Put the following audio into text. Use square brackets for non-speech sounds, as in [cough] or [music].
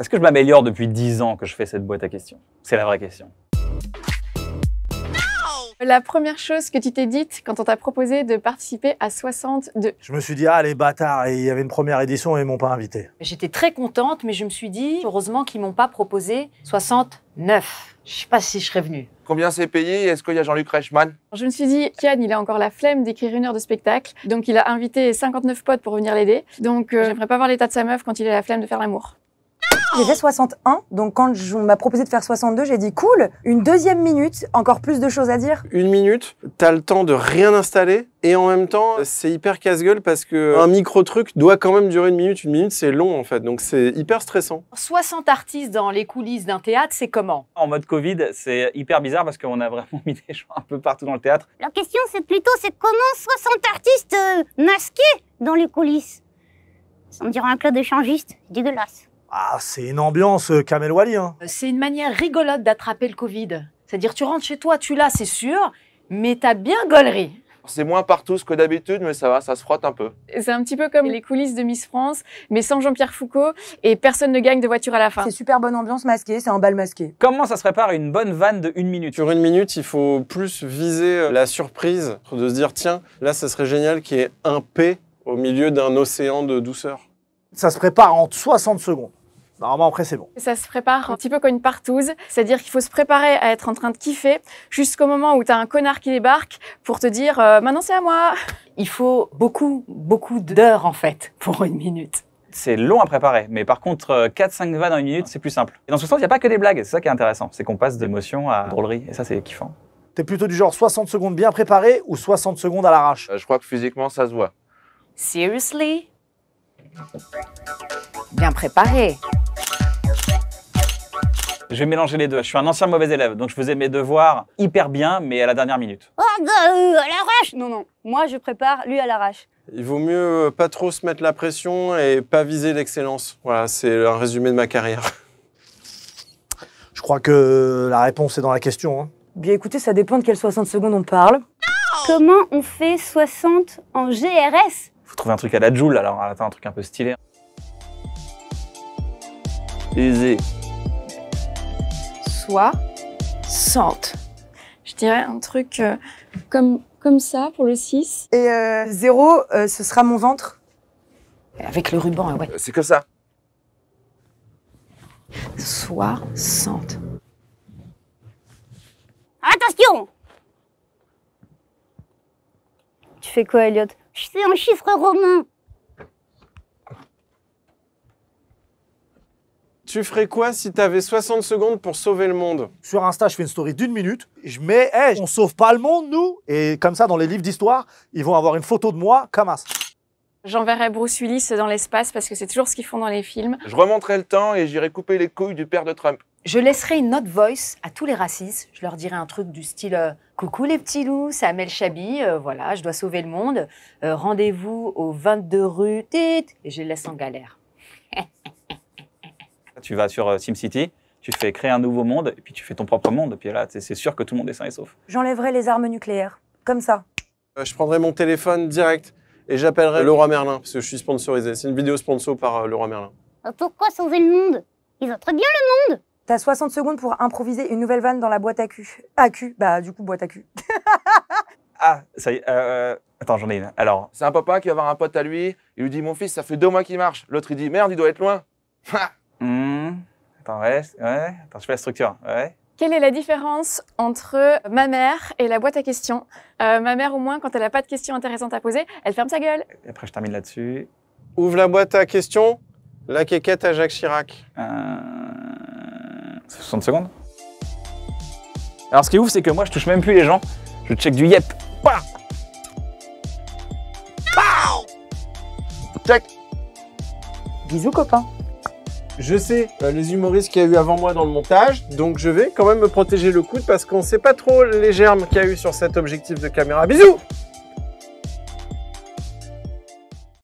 Est-ce que je m'améliore depuis 10 ans que je fais cette boîte à questions C'est la vraie question. La première chose que tu t'es dite quand on t'a proposé de participer à 62 Je me suis dit, ah les bâtards, il y avait une première édition et ils m'ont pas invité. J'étais très contente, mais je me suis dit, heureusement qu'ils m'ont pas proposé 69. Je sais pas si je serais venue. Combien c'est payé Est-ce qu'il y a Jean-Luc Reichmann Je me suis dit, Kian, il a encore la flemme d'écrire une heure de spectacle. Donc, il a invité 59 potes pour venir l'aider. Donc, euh, j'aimerais pas voir l'état de sa meuf quand il a la flemme de faire l'amour. J'étais 61. Donc quand on m'a proposé de faire 62, j'ai dit cool, une deuxième minute, encore plus de choses à dire. Une minute, t'as le temps de rien installer et en même temps, c'est hyper casse-gueule parce que un micro truc doit quand même durer une minute. Une minute, c'est long en fait, donc c'est hyper stressant. 60 artistes dans les coulisses d'un théâtre, c'est comment En mode Covid, c'est hyper bizarre parce qu'on a vraiment [laughs] mis des gens un peu partout dans le théâtre. La question, c'est plutôt c'est comment 60 artistes euh, masqués dans les coulisses. Ça me dirait un club d'échangistes, dégueulasse. Ah, c'est une ambiance euh, Kamel hein. euh, C'est une manière rigolote d'attraper le Covid. C'est-à-dire, tu rentres chez toi, tu l'as, c'est sûr, mais t'as bien gaulerie. C'est moins partout que d'habitude, mais ça va, ça se frotte un peu. C'est un petit peu comme les coulisses de Miss France, mais sans Jean-Pierre Foucault, et personne ne gagne de voiture à la fin. C'est super bonne ambiance masquée, c'est un bal masqué. Comment ça se prépare une bonne vanne de une minute Sur une minute, il faut plus viser euh, la surprise, de se dire tiens, là, ça serait génial qu'il y ait un P au milieu d'un océan de douceur. Ça se prépare en 60 secondes. Normalement, après, c'est bon. Ça se prépare un petit peu comme une partouze, c'est-à-dire qu'il faut se préparer à être en train de kiffer jusqu'au moment où tu as un connard qui débarque pour te dire euh, maintenant c'est à moi. Il faut beaucoup, beaucoup d'heures en fait pour une minute. C'est long à préparer, mais par contre, 4-5 euh, vannes dans une minute, c'est plus simple. Et dans ce sens, il n'y a pas que des blagues, c'est ça qui est intéressant, c'est qu'on passe d'émotion à drôlerie, et ça, c'est kiffant. T'es plutôt du genre 60 secondes bien préparé ou 60 secondes à l'arrache euh, Je crois que physiquement, ça se voit. Seriously Bien préparé. Je vais mélanger les deux. Je suis un ancien mauvais élève, donc je faisais mes devoirs hyper bien, mais à la dernière minute. Oh, à l'arrache Non, non. Moi, je prépare, lui, à l'arrache. Il vaut mieux euh, pas trop se mettre la pression et pas viser l'excellence. Voilà, c'est un résumé de ma carrière. [laughs] Je crois que la réponse est dans la question. Hein. Bien écoutez, ça dépend de quelles 60 secondes on parle. Comment on fait 60 en GRS Vous trouvez un truc à la Joule, alors attends, un truc un peu stylé. Easy. Soit sente. Je dirais un truc euh, comme, comme ça pour le 6. Et euh, zéro, 0, euh, ce sera mon ventre. Avec le ruban, ouais. C'est comme ça. Sois sente. Attention Tu fais quoi, Elliot je fais un chiffre romain Tu ferais quoi si t'avais 60 secondes pour sauver le monde Sur Insta, je fais une story d'une minute. Je mets, hey, on sauve pas le monde, nous Et comme ça, dans les livres d'histoire, ils vont avoir une photo de moi comme ça. J'enverrai Bruce Willis dans l'espace parce que c'est toujours ce qu'ils font dans les films. Je remonterai le temps et j'irai couper les couilles du père de Trump. Je laisserai une note voice à tous les racistes. Je leur dirai un truc du style euh, Coucou les petits loups, c'est Amel Chabi, euh, voilà, je dois sauver le monde. Euh, rendez-vous au 22 rue tit, Et je les laisse en galère. [laughs] Tu vas sur euh, SimCity, tu fais créer un nouveau monde, et puis tu fais ton propre monde, et puis là, c'est sûr que tout le monde est sain et sauf. J'enlèverai les armes nucléaires, comme ça. Euh, je prendrai mon téléphone direct et j'appellerai le Merlin, parce que je suis sponsorisé. C'est une vidéo sponsor par euh, le Merlin. Pourquoi sauver le monde Ils très bien le monde T'as 60 secondes pour improviser une nouvelle vanne dans la boîte à cul. À cul Bah, du coup, boîte à cul. [laughs] ah, ça y est. Attends, j'en ai une. Alors. C'est un papa qui va avoir un pote à lui. Il lui dit Mon fils, ça fait deux mois qu'il marche. L'autre, il dit Merde, il doit être loin. [laughs] attends, ouais, attends, je fais la structure. Ouais. Quelle est la différence entre ma mère et la boîte à questions euh, Ma mère, au moins, quand elle n'a pas de questions intéressantes à poser, elle ferme sa gueule. après, je termine là-dessus. Ouvre la boîte à questions. La quéquette à Jacques Chirac. 60 euh, secondes. Alors, ce qui est ouf, c'est que moi, je touche même plus les gens. Je check du yep. Check. Bisous, copains. Je sais euh, les humoristes qu'il y a eu avant moi dans le montage, donc je vais quand même me protéger le coude parce qu'on ne sait pas trop les germes qu'il y a eu sur cet objectif de caméra. Bisous